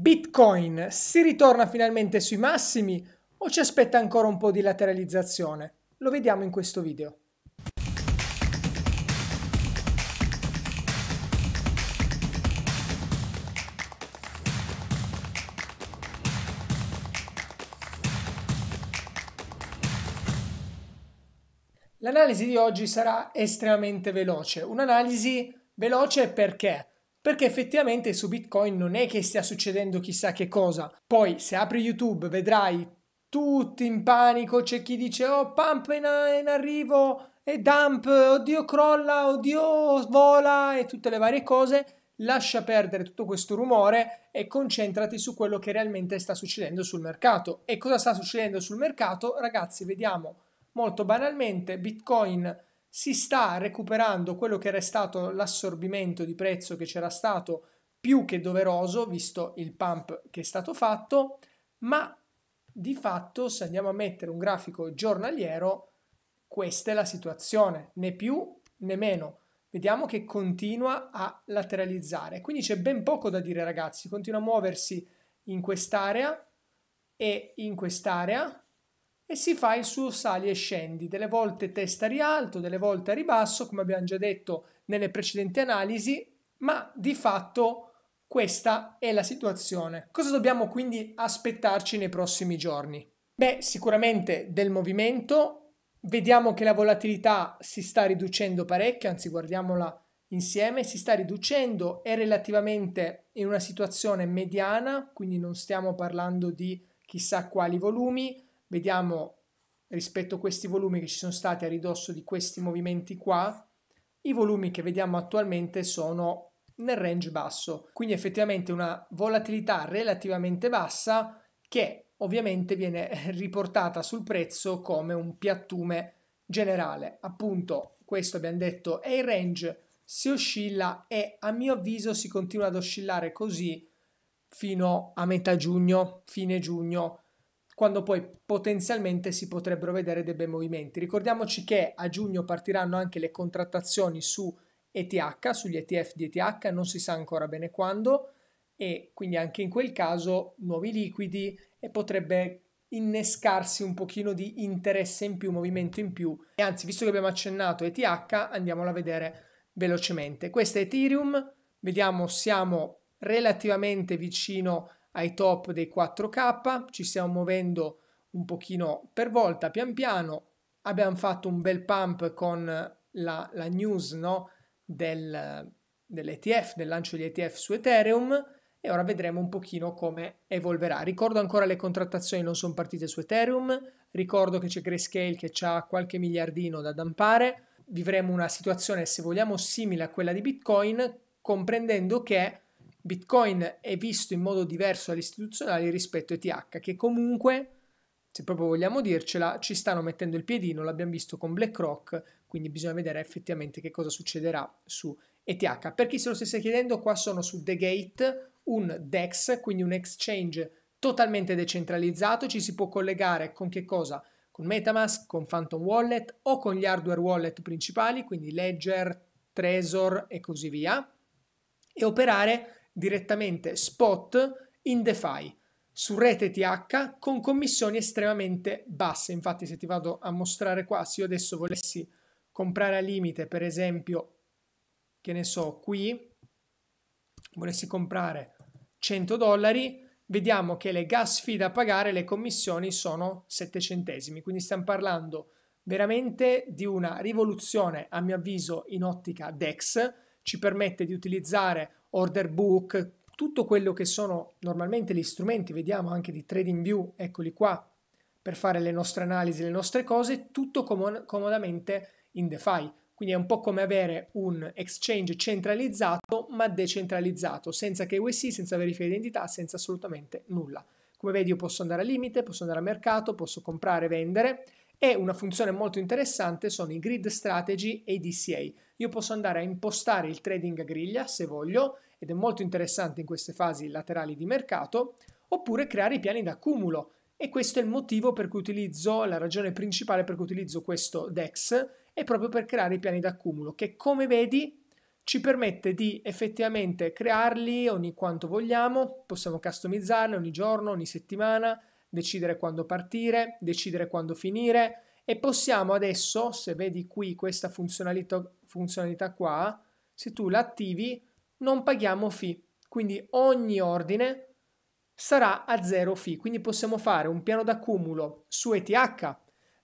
Bitcoin si ritorna finalmente sui massimi o ci aspetta ancora un po' di lateralizzazione? Lo vediamo in questo video. L'analisi di oggi sarà estremamente veloce, un'analisi veloce perché perché effettivamente su Bitcoin non è che stia succedendo chissà che cosa. Poi se apri YouTube vedrai tutti in panico, c'è chi dice oh pump in, in arrivo e dump, oddio crolla, oddio vola e tutte le varie cose. Lascia perdere tutto questo rumore e concentrati su quello che realmente sta succedendo sul mercato. E cosa sta succedendo sul mercato? Ragazzi, vediamo molto banalmente Bitcoin si sta recuperando quello che era stato l'assorbimento di prezzo che c'era stato più che doveroso visto il pump che è stato fatto, ma di fatto se andiamo a mettere un grafico giornaliero questa è la situazione, né più né meno. Vediamo che continua a lateralizzare, quindi c'è ben poco da dire ragazzi, continua a muoversi in quest'area e in quest'area e si fa il suo sali e scendi, delle volte testa a rialto, delle volte a ribasso, come abbiamo già detto nelle precedenti analisi, ma di fatto questa è la situazione. Cosa dobbiamo quindi aspettarci nei prossimi giorni? Beh, sicuramente del movimento, vediamo che la volatilità si sta riducendo parecchio, anzi guardiamola insieme, si sta riducendo, è relativamente in una situazione mediana, quindi non stiamo parlando di chissà quali volumi, vediamo rispetto a questi volumi che ci sono stati a ridosso di questi movimenti qua, i volumi che vediamo attualmente sono nel range basso, quindi effettivamente una volatilità relativamente bassa che ovviamente viene riportata sul prezzo come un piattume generale. Appunto, questo abbiamo detto è il range, si oscilla e a mio avviso si continua ad oscillare così fino a metà giugno, fine giugno, quando poi potenzialmente si potrebbero vedere dei bei movimenti. Ricordiamoci che a giugno partiranno anche le contrattazioni su ETH, sugli ETF di ETH, non si sa ancora bene quando, e quindi anche in quel caso nuovi liquidi e potrebbe innescarsi un pochino di interesse in più, movimento in più. E anzi, visto che abbiamo accennato ETH, andiamola a vedere velocemente. Questa è Ethereum, vediamo siamo relativamente vicino a ai top dei 4K, ci stiamo muovendo un pochino per volta, pian piano abbiamo fatto un bel pump con la, la news no? del, dell'ETF, del lancio di ETF su Ethereum e ora vedremo un pochino come evolverà. Ricordo ancora le contrattazioni non sono partite su Ethereum, ricordo che c'è Grayscale che ha qualche miliardino da dampare, vivremo una situazione se vogliamo simile a quella di Bitcoin comprendendo che Bitcoin è visto in modo diverso dagli istituzionali rispetto a ETH, che comunque, se proprio vogliamo dircela, ci stanno mettendo il piedino, l'abbiamo visto con BlackRock, quindi bisogna vedere effettivamente che cosa succederà su ETH. Per chi se lo stesse chiedendo, qua sono su The Gate, un DEX, quindi un exchange totalmente decentralizzato, ci si può collegare con che cosa? Con Metamask, con Phantom Wallet o con gli hardware wallet principali, quindi Ledger, Trezor e così via, e operare direttamente spot in DeFi su rete TH con commissioni estremamente basse. Infatti, se ti vado a mostrare qua, se io adesso volessi comprare a limite, per esempio, che ne so, qui volessi comprare 100 dollari, vediamo che le gas fee da pagare, le commissioni sono 7 centesimi. Quindi stiamo parlando veramente di una rivoluzione, a mio avviso, in ottica DEX. Ci permette di utilizzare order book, tutto quello che sono normalmente gli strumenti, vediamo anche di TradingView, eccoli qua, per fare le nostre analisi, le nostre cose, tutto comod- comodamente in DeFi. Quindi è un po' come avere un exchange centralizzato ma decentralizzato, senza KYC, senza verifica di identità, senza assolutamente nulla. Come vedi io posso andare a limite, posso andare a mercato, posso comprare e vendere e una funzione molto interessante sono i grid strategy e i DCA io posso andare a impostare il trading a griglia se voglio, ed è molto interessante in queste fasi laterali di mercato, oppure creare i piani d'accumulo. E questo è il motivo per cui utilizzo, la ragione principale per cui utilizzo questo DEX è proprio per creare i piani d'accumulo, che come vedi ci permette di effettivamente crearli ogni quanto vogliamo, possiamo customizzarli ogni giorno, ogni settimana, decidere quando partire, decidere quando finire, e possiamo adesso, se vedi qui questa funzionalità, funzionalità qua, se tu l'attivi non paghiamo fee, quindi ogni ordine sarà a zero fee, quindi possiamo fare un piano d'accumulo su ETH,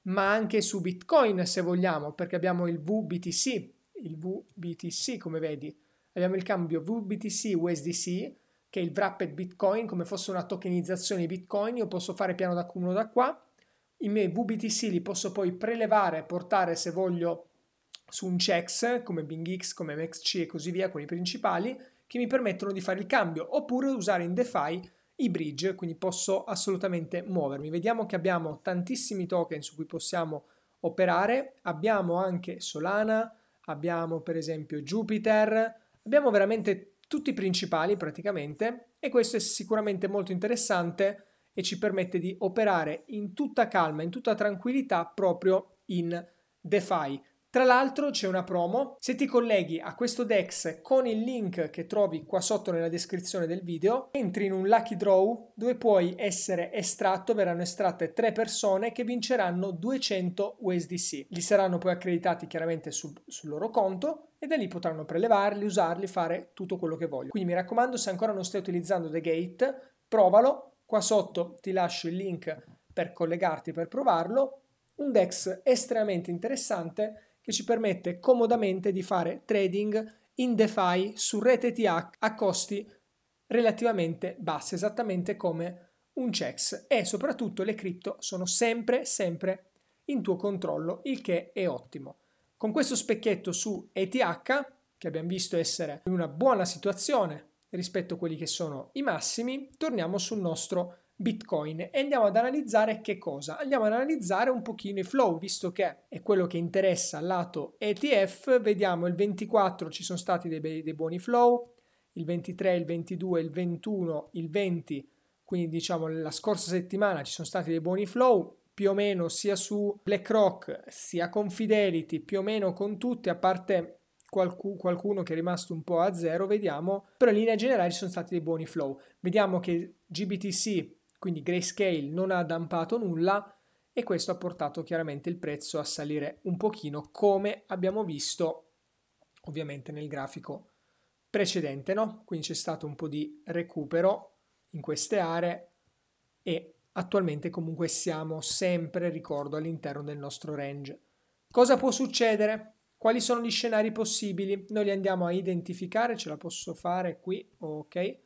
ma anche su Bitcoin se vogliamo, perché abbiamo il VBTC, il VBTC come vedi, abbiamo il cambio VBTC USDC, che è il wrapped Bitcoin, come fosse una tokenizzazione di Bitcoin, io posso fare piano d'accumulo da qua, i miei VBTC li posso poi prelevare e portare se voglio su un CEX come BingX, come MXC e così via, quelli principali, che mi permettono di fare il cambio, oppure usare in DeFi i bridge, quindi posso assolutamente muovermi. Vediamo che abbiamo tantissimi token su cui possiamo operare, abbiamo anche Solana, abbiamo per esempio Jupiter, abbiamo veramente tutti i principali praticamente e questo è sicuramente molto interessante e ci permette di operare in tutta calma, in tutta tranquillità proprio in DeFi. Tra l'altro c'è una promo, se ti colleghi a questo DEX con il link che trovi qua sotto nella descrizione del video, entri in un lucky draw dove puoi essere estratto, verranno estratte tre persone che vinceranno 200 USDC. Gli saranno poi accreditati chiaramente sul, sul loro conto e da lì potranno prelevarli, usarli, fare tutto quello che vogliono. Quindi mi raccomando, se ancora non stai utilizzando The Gate, provalo, Qua sotto ti lascio il link per collegarti per provarlo. Un DEX estremamente interessante che ci permette comodamente di fare trading in DeFi su rete TH a costi relativamente bassi, esattamente come un CEX e soprattutto le cripto sono sempre sempre in tuo controllo, il che è ottimo. Con questo specchietto su ETH, che abbiamo visto essere in una buona situazione rispetto a quelli che sono i massimi, torniamo sul nostro Bitcoin e andiamo ad analizzare che cosa? Andiamo ad analizzare un pochino i flow, visto che è quello che interessa al lato ETF, vediamo il 24 ci sono stati dei, dei buoni flow, il 23, il 22, il 21, il 20, quindi diciamo la scorsa settimana ci sono stati dei buoni flow, più o meno sia su BlackRock sia con Fidelity, più o meno con tutti, a parte qualcu- qualcuno che è rimasto un po' a zero, vediamo, però in linea generale ci sono stati dei buoni flow. Vediamo che GBTC, quindi Grayscale, non ha dampato nulla e questo ha portato chiaramente il prezzo a salire un pochino come abbiamo visto ovviamente nel grafico precedente, no? Quindi c'è stato un po' di recupero in queste aree e attualmente comunque siamo sempre, ricordo, all'interno del nostro range. Cosa può succedere? Quali sono gli scenari possibili? Noi li andiamo a identificare, ce la posso fare qui, ok.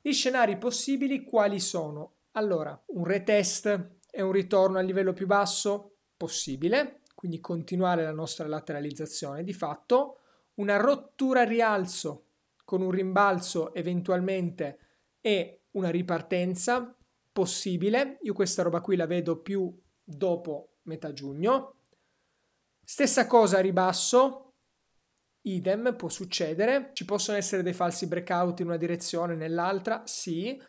Gli scenari possibili quali sono? Allora, un retest e un ritorno al livello più basso possibile, quindi continuare la nostra lateralizzazione di fatto, una rottura a rialzo con un rimbalzo eventualmente e una ripartenza possibile. Io questa roba qui la vedo più dopo metà giugno. Stessa cosa a ribasso, idem, può succedere. Ci possono essere dei falsi breakout in una direzione o nell'altra? Sì.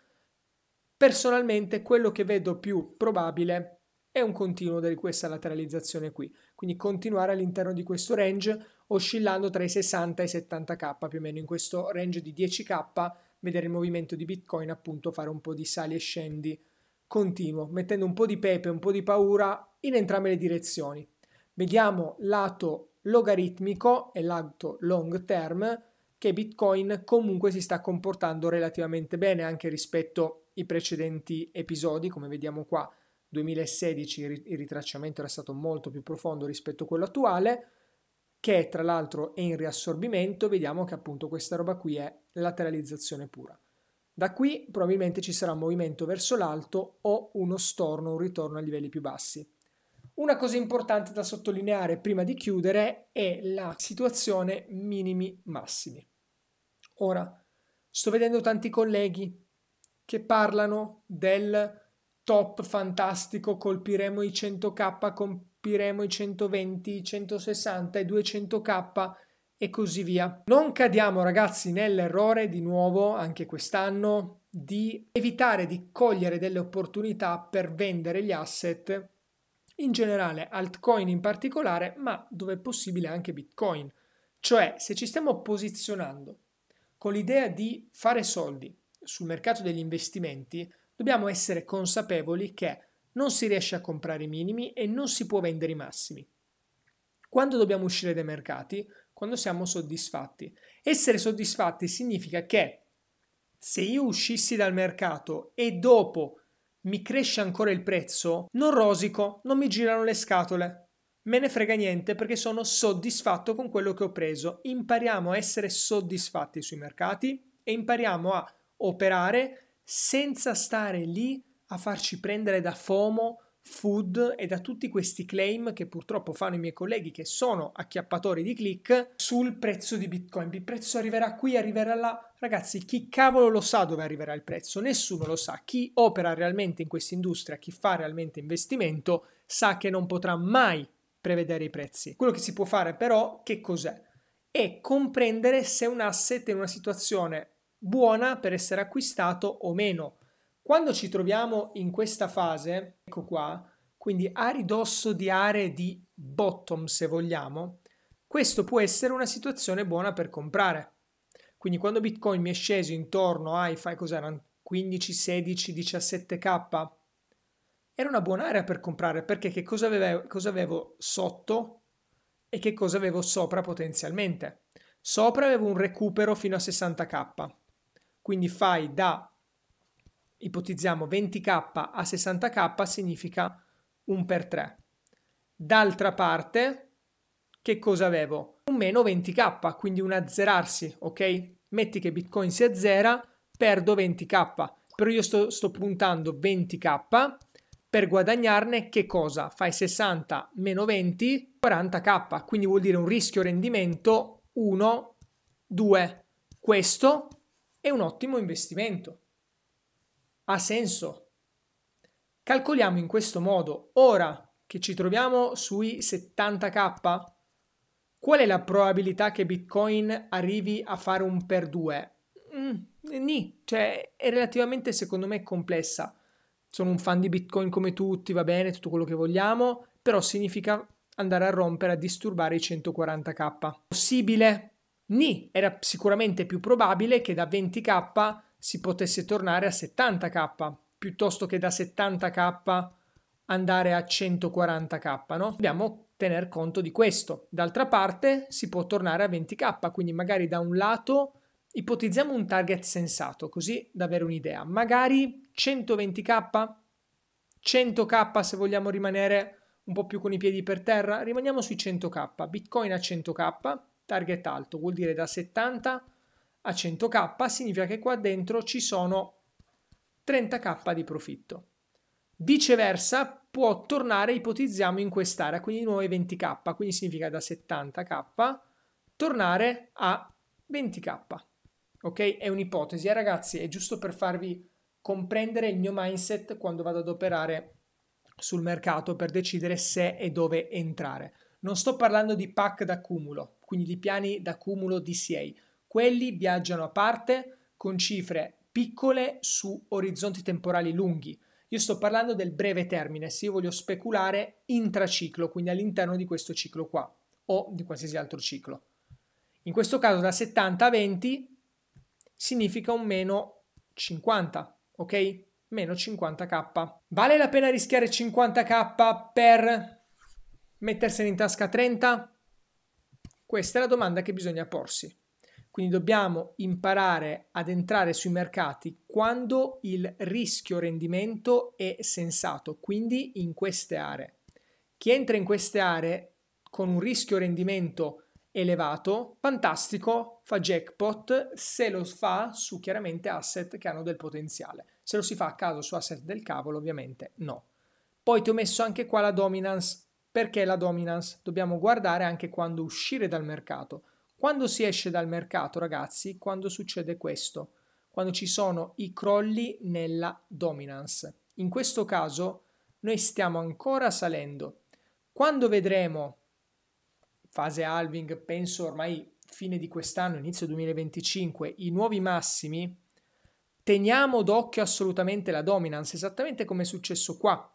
Personalmente quello che vedo più probabile è un continuo di questa lateralizzazione qui, quindi continuare all'interno di questo range oscillando tra i 60 e i 70k più o meno in questo range di 10k vedere il movimento di Bitcoin appunto fare un po' di sali e scendi continuo mettendo un po' di pepe un po' di paura in entrambe le direzioni Vediamo lato logaritmico e lato long term che Bitcoin comunque si sta comportando relativamente bene anche rispetto ai precedenti episodi, come vediamo qua. 2016 il ritracciamento era stato molto più profondo rispetto a quello attuale, che tra l'altro è in riassorbimento, vediamo che appunto questa roba qui è lateralizzazione pura. Da qui probabilmente ci sarà un movimento verso l'alto o uno storno, un ritorno a livelli più bassi. Una cosa importante da sottolineare prima di chiudere è la situazione minimi massimi. Ora, sto vedendo tanti colleghi che parlano del top fantastico, colpiremo i 100k, compiremo i 120, 160, e 200k e così via. Non cadiamo ragazzi nell'errore di nuovo anche quest'anno di evitare di cogliere delle opportunità per vendere gli asset in generale altcoin in particolare, ma dove è possibile anche Bitcoin. Cioè, se ci stiamo posizionando con l'idea di fare soldi sul mercato degli investimenti, dobbiamo essere consapevoli che non si riesce a comprare i minimi e non si può vendere i massimi. Quando dobbiamo uscire dai mercati? Quando siamo soddisfatti. Essere soddisfatti significa che se io uscissi dal mercato e dopo mi cresce ancora il prezzo, non rosico, non mi girano le scatole. Me ne frega niente perché sono soddisfatto con quello che ho preso. Impariamo a essere soddisfatti sui mercati e impariamo a operare senza stare lì a farci prendere da FOMO food e da tutti questi claim che purtroppo fanno i miei colleghi che sono acchiappatori di click sul prezzo di Bitcoin. Il prezzo arriverà qui, arriverà là. Ragazzi, chi cavolo lo sa dove arriverà il prezzo? Nessuno lo sa. Chi opera realmente in questa industria, chi fa realmente investimento, sa che non potrà mai prevedere i prezzi. Quello che si può fare però, che cos'è? È comprendere se un asset è in una situazione buona per essere acquistato o meno quando ci troviamo in questa fase, ecco qua, quindi a ridosso di aree di bottom se vogliamo, questo può essere una situazione buona per comprare. Quindi quando Bitcoin mi è sceso intorno ai, fai cos'era 15, 16, 17k, era una buona area per comprare perché che cosa avevo, cosa avevo sotto e che cosa avevo sopra potenzialmente. Sopra avevo un recupero fino a 60k, quindi fai da ipotizziamo 20k a 60k significa 1 per 3. D'altra parte, che cosa avevo? Un meno 20k, quindi un azzerarsi, ok? Metti che Bitcoin si azzera, perdo 20k, però io sto, sto puntando 20k per guadagnarne che cosa? Fai 60 meno 20, 40k, quindi vuol dire un rischio rendimento 1, 2. Questo è un ottimo investimento ha senso. Calcoliamo in questo modo, ora che ci troviamo sui 70k, qual è la probabilità che Bitcoin arrivi a fare un per 2? Mm, ni, cioè è relativamente secondo me complessa. Sono un fan di Bitcoin come tutti, va bene, tutto quello che vogliamo, però significa andare a rompere, a disturbare i 140k. Possibile? Ni, era sicuramente più probabile che da 20k si potesse tornare a 70k piuttosto che da 70k andare a 140k, no? Dobbiamo tener conto di questo. D'altra parte si può tornare a 20k, quindi magari da un lato ipotizziamo un target sensato, così da avere un'idea. Magari 120k, 100k se vogliamo rimanere un po' più con i piedi per terra, rimaniamo sui 100k, Bitcoin a 100k, target alto, vuol dire da 70 a 100k significa che qua dentro ci sono 30k di profitto. Viceversa può tornare, ipotizziamo, in quest'area, quindi di nuovo 20k, quindi significa da 70k tornare a 20k. Ok? È un'ipotesi, eh, ragazzi, è giusto per farvi comprendere il mio mindset quando vado ad operare sul mercato per decidere se e dove entrare. Non sto parlando di pack d'accumulo, quindi di piani d'accumulo DCA quelli viaggiano a parte con cifre piccole su orizzonti temporali lunghi. Io sto parlando del breve termine, se io voglio speculare intraciclo, quindi all'interno di questo ciclo qua o di qualsiasi altro ciclo. In questo caso da 70 a 20 significa un meno 50, ok? Meno 50k. Vale la pena rischiare 50k per mettersene in tasca 30? Questa è la domanda che bisogna porsi. Quindi dobbiamo imparare ad entrare sui mercati quando il rischio rendimento è sensato, quindi in queste aree. Chi entra in queste aree con un rischio rendimento elevato, fantastico, fa jackpot se lo fa su chiaramente asset che hanno del potenziale. Se lo si fa a caso su asset del cavolo, ovviamente no. Poi ti ho messo anche qua la dominance. Perché la dominance? Dobbiamo guardare anche quando uscire dal mercato quando si esce dal mercato, ragazzi, quando succede questo, quando ci sono i crolli nella dominance. In questo caso noi stiamo ancora salendo. Quando vedremo fase halving, penso ormai fine di quest'anno, inizio 2025, i nuovi massimi, teniamo d'occhio assolutamente la dominance, esattamente come è successo qua.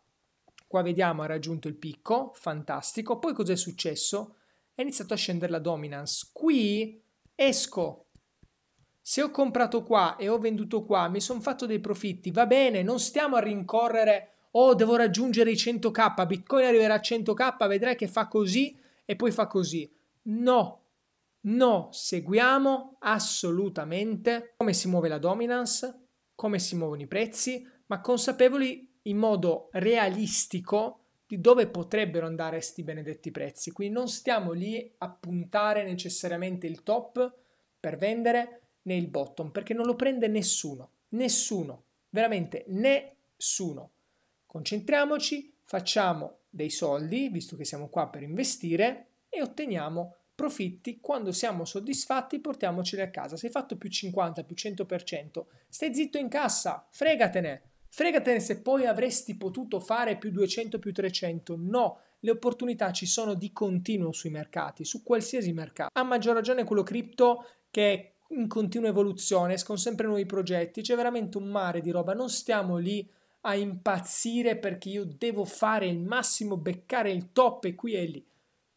Qua vediamo ha raggiunto il picco, fantastico, poi cos'è successo? è iniziato a scendere la dominance. Qui esco. Se ho comprato qua e ho venduto qua, mi sono fatto dei profitti, va bene, non stiamo a rincorrere, oh devo raggiungere i 100k, Bitcoin arriverà a 100k, vedrai che fa così e poi fa così. No, no, seguiamo assolutamente come si muove la dominance, come si muovono i prezzi, ma consapevoli in modo realistico di dove potrebbero andare questi benedetti prezzi. Quindi non stiamo lì a puntare necessariamente il top per vendere né il bottom, perché non lo prende nessuno, nessuno, veramente nessuno. Concentriamoci, facciamo dei soldi, visto che siamo qua per investire, e otteniamo profitti quando siamo soddisfatti portiamoceli a casa. Se hai fatto più 50, più 100%, stai zitto in cassa, fregatene. Fregatene se poi avresti potuto fare più 200, più 300. No, le opportunità ci sono di continuo sui mercati, su qualsiasi mercato. A maggior ragione quello cripto che è in continua evoluzione, escono sempre nuovi progetti, c'è veramente un mare di roba, non stiamo lì a impazzire perché io devo fare il massimo, beccare il top e qui e lì.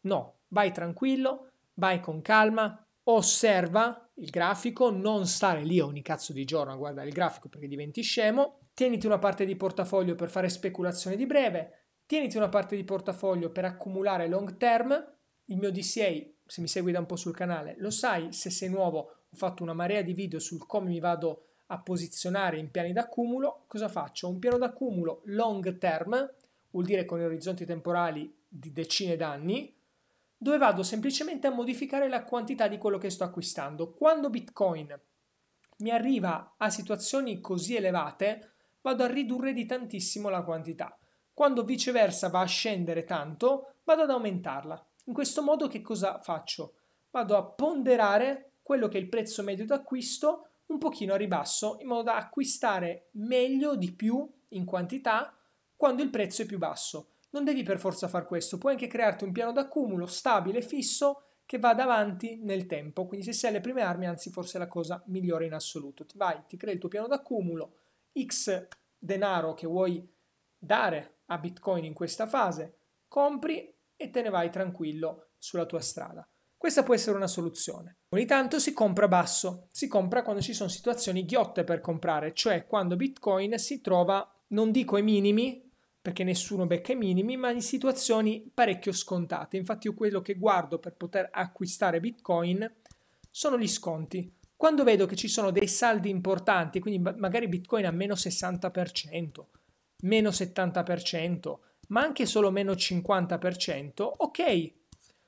No, vai tranquillo, vai con calma, osserva il grafico, non stare lì ogni cazzo di giorno a guardare il grafico perché diventi scemo tieniti una parte di portafoglio per fare speculazione di breve, tieniti una parte di portafoglio per accumulare long term. Il mio DCA, se mi segui da un po' sul canale, lo sai, se sei nuovo ho fatto una marea di video sul come mi vado a posizionare in piani d'accumulo. Cosa faccio? Un piano d'accumulo long term, vuol dire con orizzonti temporali di decine d'anni, dove vado semplicemente a modificare la quantità di quello che sto acquistando. Quando Bitcoin mi arriva a situazioni così elevate, vado a ridurre di tantissimo la quantità. Quando viceversa va a scendere tanto, vado ad aumentarla. In questo modo che cosa faccio? Vado a ponderare quello che è il prezzo medio d'acquisto un pochino a ribasso in modo da acquistare meglio di più in quantità quando il prezzo è più basso. Non devi per forza far questo, puoi anche crearti un piano d'accumulo stabile fisso che vada avanti nel tempo. Quindi se sei alle prime armi, anzi forse è la cosa migliore in assoluto. Ti vai, ti crei il tuo piano d'accumulo, X denaro che vuoi dare a Bitcoin in questa fase, compri e te ne vai tranquillo sulla tua strada. Questa può essere una soluzione. Ogni tanto si compra basso, si compra quando ci sono situazioni ghiotte per comprare, cioè quando Bitcoin si trova, non dico ai minimi, perché nessuno becca i minimi, ma in situazioni parecchio scontate. Infatti io quello che guardo per poter acquistare Bitcoin sono gli sconti. Quando vedo che ci sono dei saldi importanti, quindi magari Bitcoin a meno 60%, meno 70%, ma anche solo meno 50%, ok,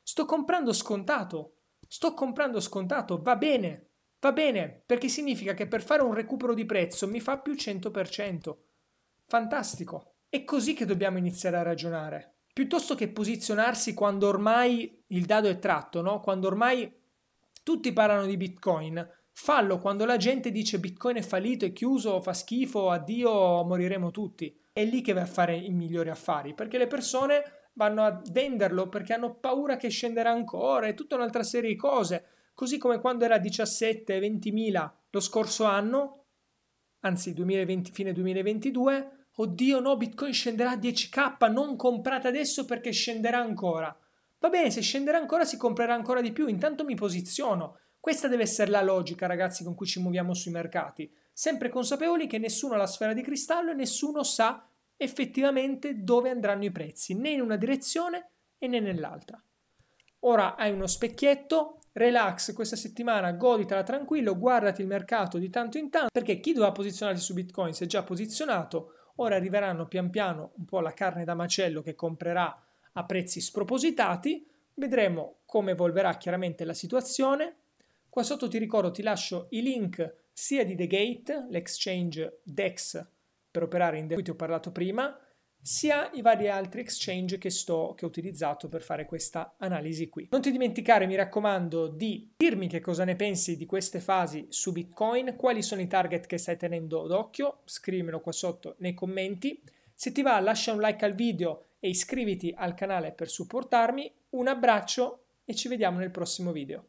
sto comprando scontato, sto comprando scontato, va bene, va bene, perché significa che per fare un recupero di prezzo mi fa più 100%. Fantastico. È così che dobbiamo iniziare a ragionare. Piuttosto che posizionarsi quando ormai il dado è tratto, no? quando ormai tutti parlano di Bitcoin, Fallo quando la gente dice Bitcoin è fallito, è chiuso, fa schifo, addio, moriremo tutti. È lì che vai a fare i migliori affari, perché le persone vanno a venderlo perché hanno paura che scenderà ancora e tutta un'altra serie di cose. Così come quando era 17-20 mila lo scorso anno, anzi 2020, fine 2022, oddio no, Bitcoin scenderà a 10k, non comprate adesso perché scenderà ancora. Va bene, se scenderà ancora si comprerà ancora di più, intanto mi posiziono questa deve essere la logica, ragazzi, con cui ci muoviamo sui mercati, sempre consapevoli che nessuno ha la sfera di cristallo e nessuno sa effettivamente dove andranno i prezzi, né in una direzione né nell'altra. Ora hai uno specchietto, relax questa settimana, goditela tranquillo, guardati il mercato di tanto in tanto, perché chi doveva posizionarsi su Bitcoin si è già posizionato, ora arriveranno pian piano un po' la carne da macello che comprerà a prezzi spropositati, vedremo come evolverà chiaramente la situazione, Qua sotto ti ricordo, ti lascio i link sia di The Gate, l'exchange DEX per operare in DEX di cui ti ho parlato prima, sia i vari altri exchange che, sto, che ho utilizzato per fare questa analisi qui. Non ti dimenticare, mi raccomando, di dirmi che cosa ne pensi di queste fasi su Bitcoin, quali sono i target che stai tenendo d'occhio, scrivimelo qua sotto nei commenti. Se ti va lascia un like al video e iscriviti al canale per supportarmi. Un abbraccio e ci vediamo nel prossimo video.